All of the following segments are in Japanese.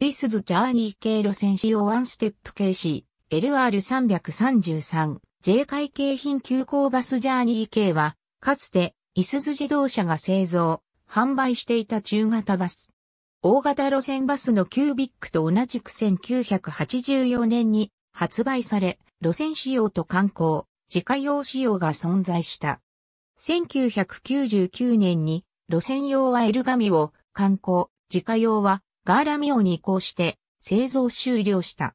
This the Journey 系路線仕様ワンステップ系 c LR333、J 会計品急行バスジャーニー系は、かつて、イスズ自動車が製造、販売していた中型バス。大型路線バスのキュービックと同じく1984年に発売され、路線仕様と観光、自家用仕様が存在した。1999年に路線用はエルガミを、観光、自家用はガーラミオに移行して製造終了した。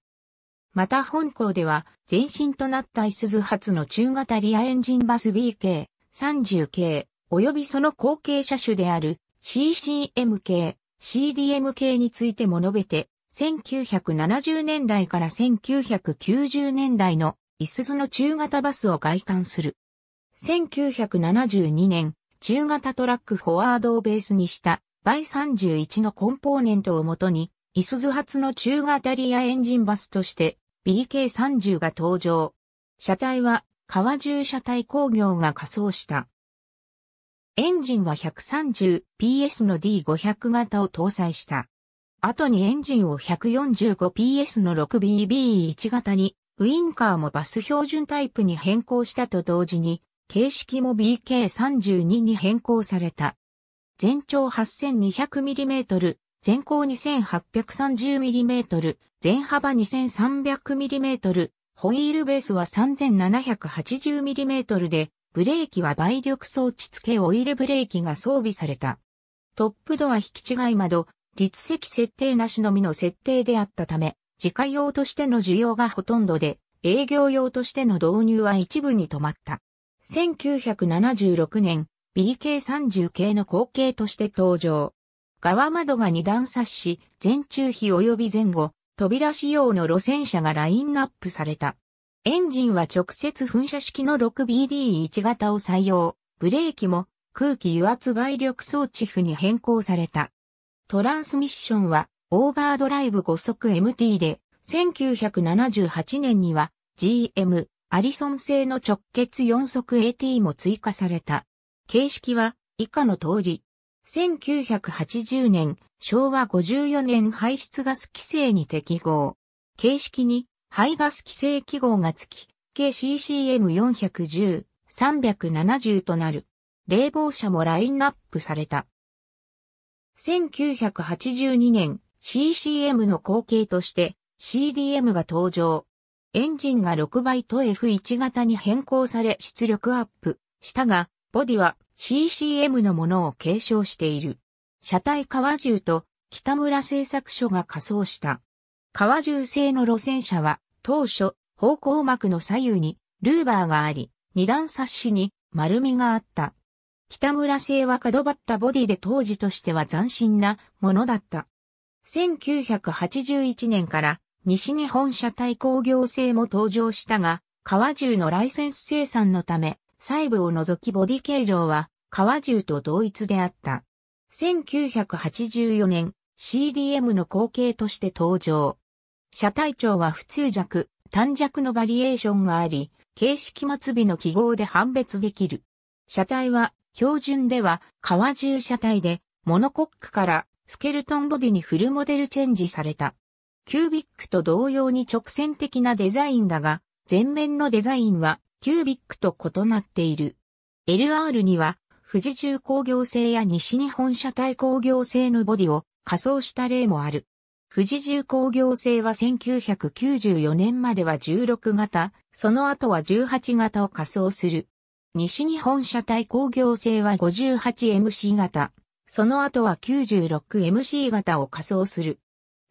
また本校では前身となったイスズ発の中型リアエンジンバス BK、30系、及びその後継車種である CCM 系、CDM 系についても述べて、1970年代から1990年代のイスズの中型バスを外観する。1972年、中型トラックフォワードをベースにしたバイ31のコンポーネントをもとに、イスズ発の中型リアエンジンバスとして BK30 が登場。車体は川重車体工業が仮装した。エンジンは 130PS の D500 型を搭載した。後にエンジンを 145PS の 6BB1 型に、ウインカーもバス標準タイプに変更したと同時に、形式も BK32 に変更された。全長 8200mm、全高 2830mm、全幅 2300mm、ホイールベースは 3780mm で、ブレーキは倍力装置付けオイルブレーキが装備された。トップドア引き違い窓、立席設定なしのみの設定であったため、自家用としての需要がほとんどで、営業用としての導入は一部に止まった。1976年、BK 30系の後継として登場。側窓が二段差し、前中比及び前後、扉仕様の路線車がラインナップされた。エンジンは直接噴射式の 6BD1 型を採用、ブレーキも空気油圧倍力装置譜に変更された。トランスミッションはオーバードライブ5速 MT で、1978年には GM、アリソン製の直結4速 AT も追加された。形式は以下の通り。1980年、昭和54年排出ガス規制に適合。形式に排ガス規制記号が付き、計 CCM410、370となる。冷房車もラインナップされた。1982年、CCM の後継として CDM が登場。エンジンが6倍と F1 型に変更され出力アップしたが、ボディは CCM のものを継承している。車体川銃と北村製作所が仮装した。川銃製の路線車は当初方向幕の左右にルーバーがあり、二段冊子に丸みがあった。北村製は角張ったボディで当時としては斬新なものだった。1981年から西日本車体工業製も登場したが、川銃のライセンス生産のため細部を除きボディ形状は、革銃と同一であった。1984年、CDM の後継として登場。車体長は普通弱、短弱のバリエーションがあり、形式末尾の記号で判別できる。車体は、標準では、革重車体で、モノコックからスケルトンボディにフルモデルチェンジされた。キュービックと同様に直線的なデザインだが、前面のデザインはキュービックと異なっている。LR には、富士重工業製や西日本車体工業製のボディを仮装した例もある。富士重工業製は1994年までは16型、その後は18型を仮装する。西日本車体工業製は 58MC 型、その後は 96MC 型を仮装する。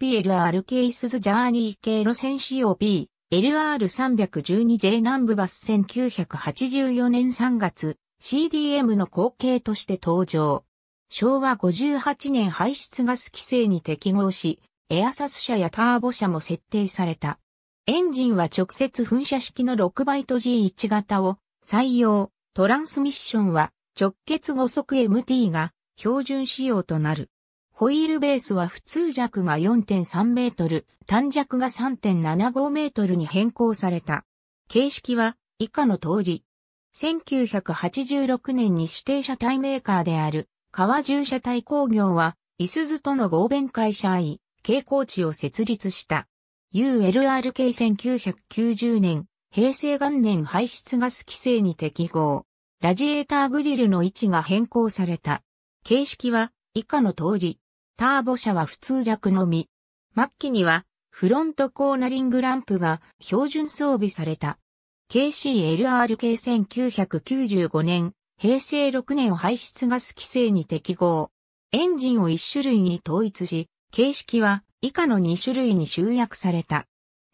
PLR ケ s スズジャーニー系路線 COP、LR312J 南部バス1984年3月、CDM の後継として登場。昭和58年排出ガス規制に適合し、エアサス車やターボ車も設定された。エンジンは直接噴射式の 6G1 型を採用、トランスミッションは直結5速 MT が標準仕様となる。ホイールベースは普通弱が4.3メートル、単弱が3.75メートルに変更された。形式は以下の通り。1986年に指定車体メーカーである、川重車体工業は、いすずとの合弁会社愛、傾向値を設立した。ULRK1990 年、平成元年排出ガス規制に適合。ラジエーターグリルの位置が変更された。形式は以下の通り。ターボ車は普通弱のみ。末期には、フロントコーナリングランプが標準装備された。KCLRK1995 年、平成6年を排出ガス規制に適合。エンジンを1種類に統一し、形式は以下の2種類に集約された。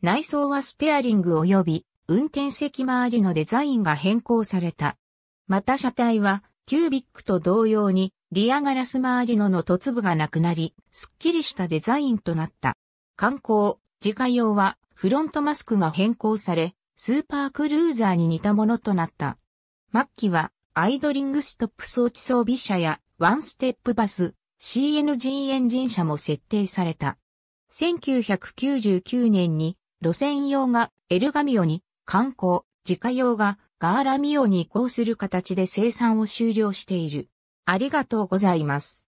内装はステアリング及び運転席周りのデザインが変更された。また車体はキュービックと同様にリアガラスマーリノの突粒がなくなり、すっきりしたデザインとなった。観光、自家用はフロントマスクが変更され、スーパークルーザーに似たものとなった。末期はアイドリングストップ装置装備車やワンステップバス、CNG エンジン車も設定された。1999年に路線用がエルガミオに、観光、自家用がガーラミオに移行する形で生産を終了している。ありがとうございます。